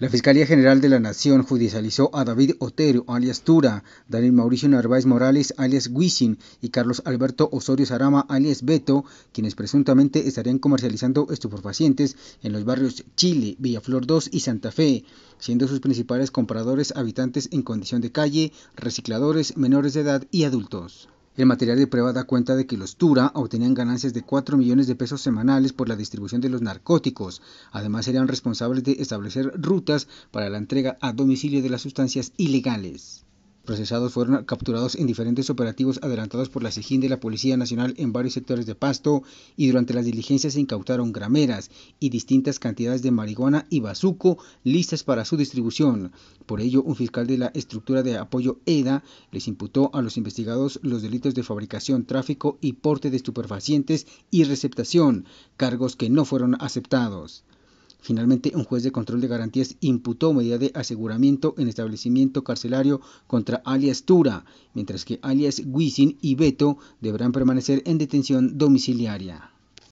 La Fiscalía General de la Nación judicializó a David Otero, alias Tura, Daniel Mauricio Narváez Morales, alias Wisin, y Carlos Alberto Osorio Sarama, alias Beto, quienes presuntamente estarían comercializando estupefacientes en los barrios Chile, Villaflor 2 y Santa Fe, siendo sus principales compradores habitantes en condición de calle, recicladores, menores de edad y adultos. El material de prueba da cuenta de que los Tura obtenían ganancias de 4 millones de pesos semanales por la distribución de los narcóticos. Además, eran responsables de establecer rutas para la entrega a domicilio de las sustancias ilegales procesados fueron capturados en diferentes operativos adelantados por la Sejín de la Policía Nacional en varios sectores de Pasto y durante las diligencias se incautaron grameras y distintas cantidades de marihuana y bazuco listas para su distribución. Por ello, un fiscal de la estructura de apoyo EDA les imputó a los investigados los delitos de fabricación, tráfico y porte de estupefacientes y receptación, cargos que no fueron aceptados. Finalmente, un juez de control de garantías imputó medida de aseguramiento en establecimiento carcelario contra alias Tura, mientras que alias Wisin y Beto deberán permanecer en detención domiciliaria.